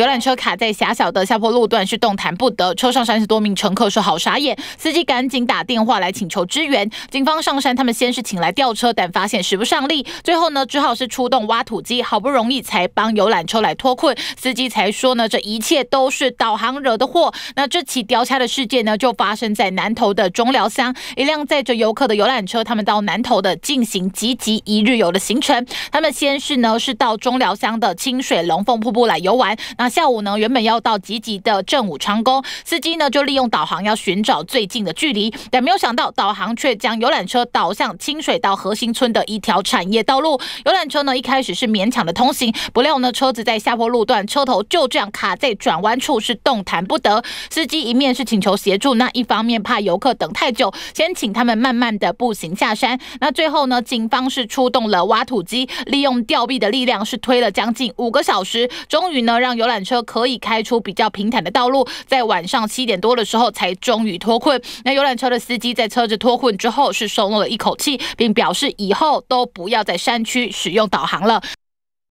游览车卡在狭小的下坡路段，是动弹不得。车上三十多名乘客是好傻眼，司机赶紧打电话来请求支援。警方上山，他们先是请来吊车，但发现使不上力。最后呢，只好是出动挖土机，好不容易才帮游览车来脱困。司机才说呢，这一切都是导航惹的祸。那这起吊车的事件呢，就发生在南投的中寮乡。一辆载着游客的游览车，他们到南投的进行积极一日游的行程。他们先是呢，是到中寮乡的清水龙凤瀑布来游玩。那下午呢，原本要到吉吉的正午长工，司机呢就利用导航要寻找最近的距离，但没有想到导航却将游览车导向清水到核心村的一条产业道路。游览车呢一开始是勉强的通行，不料呢车子在下坡路段，车头就这样卡在转弯处是动弹不得。司机一面是请求协助，那一方面怕游客等太久，先请他们慢慢的步行下山。那最后呢，警方是出动了挖土机，利用吊臂的力量是推了将近五个小时，终于呢让游览缆车可以开出比较平坦的道路，在晚上七点多的时候才终于脱困。那游览车的司机在车子脱困之后是松了一口气，并表示以后都不要在山区使用导航了。